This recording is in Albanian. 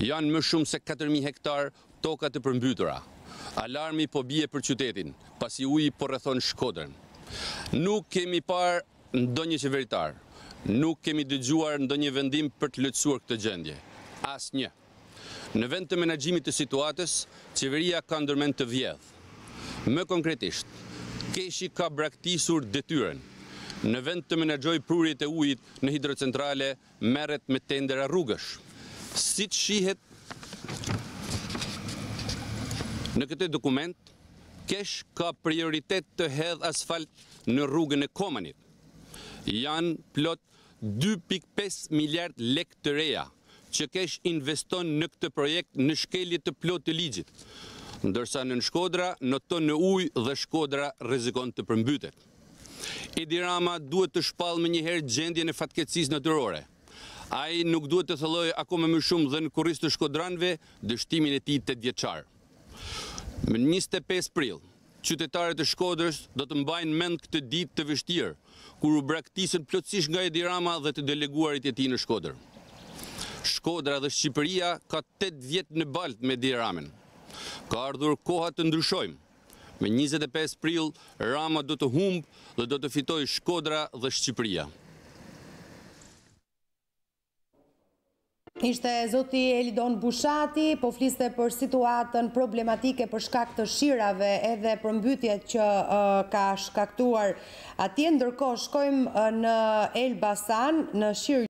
Janë më shumë se 4.000 hektar tokat të përmbytura. Alarmi po bje për qytetin, pasi uji po rëthon shkodrën. Nuk kemi parë ndo një qeveritarë, nuk kemi dëgjuar ndo një vendim për të lëtsuar këtë gjendje. As një. Në vend të menagjimit të situatës, qeveria ka ndërmen të vjedhë. Më konkretisht, keshi ka braktisur detyren. Në vend të menagjoj prurit e ujit në hidrocentrale, meret me tendera rrugësh si të shihet në këte dokument, kesh ka prioritet të hedh asfalt në rrugën e komanit. Janë plot 2.5 miljard lek të reja që kesh investon në këtë projekt në shkelje të plot të ligjit, ndërsa në në shkodra në të në uj dhe shkodra rezikon të përmbytet. Edi Rama duhet të shpalë me njëherë gjendje në fatkecis në tërore. A nuk duhet të thëlloj ako me më shumë dhe në kuris të shkodranve dështimin e ti të djeqarë. Më 25 pril, qytetarët e shkodrës do të mbajnë mend këtë dit të vështirë, kur u braktisën plëtsish nga edirama dhe të deleguarit e ti në shkodrë. Shkodra dhe Shqipëria ka 8 vjetë në baltë me diramen. Ka ardhur koha të ndryshojmë. Me 25 pril, rama do të humbë dhe do të fitoj Shkodra dhe Shqipëria. Ishte zoti Elidon Bushati, po fliste për situatën problematike për shkak të shirave edhe për mbytjet që ka shkaktuar atje, ndërko shkojmë në Elbasan, në shirë.